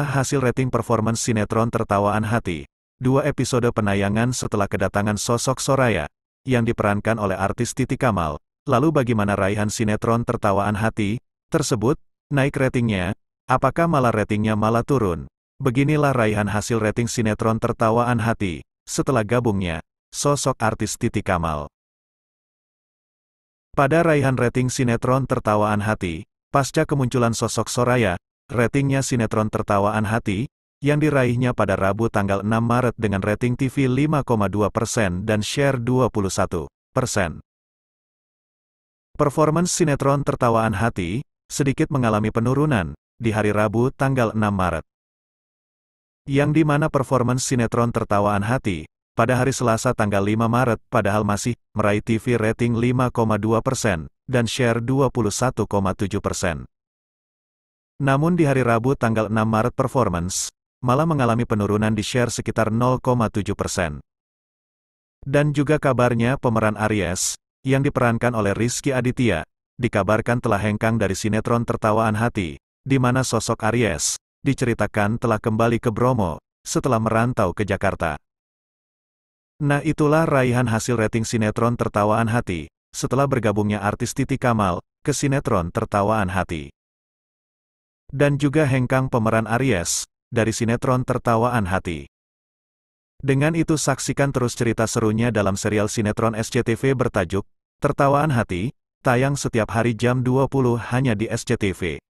hasil rating performance sinetron Tertawaan Hati, dua episode penayangan setelah kedatangan sosok Soraya, yang diperankan oleh artis Titi Kamal. Lalu bagaimana raihan sinetron Tertawaan Hati, tersebut, naik ratingnya, apakah malah ratingnya malah turun? Beginilah raihan hasil rating sinetron Tertawaan Hati, setelah gabungnya, sosok artis Titi Kamal. Pada raihan rating sinetron Tertawaan Hati, pasca kemunculan sosok Soraya, ratingnya sinetron Tertawaan Hati, yang diraihnya pada Rabu tanggal 6 Maret dengan rating TV 5,2 persen dan share 21 persen. Performance sinetron Tertawaan Hati, sedikit mengalami penurunan, di hari Rabu tanggal 6 Maret. Yang di mana performance sinetron Tertawaan Hati, pada hari Selasa tanggal 5 Maret padahal masih meraih TV rating 5,2 persen, dan share 21,7 persen. Namun di hari Rabu tanggal 6 Maret performance, malah mengalami penurunan di share sekitar 0,7 persen. Dan juga kabarnya pemeran Aries, yang diperankan oleh Rizky Aditya, dikabarkan telah hengkang dari sinetron Tertawaan Hati, di mana sosok Aries, diceritakan telah kembali ke Bromo, setelah merantau ke Jakarta. Nah itulah raihan hasil rating sinetron Tertawaan Hati, setelah bergabungnya artis Titi Kamal, ke sinetron Tertawaan Hati dan juga Hengkang pemeran Aries, dari sinetron Tertawaan Hati. Dengan itu saksikan terus cerita serunya dalam serial sinetron SCTV bertajuk, Tertawaan Hati, tayang setiap hari jam 20 hanya di SCTV.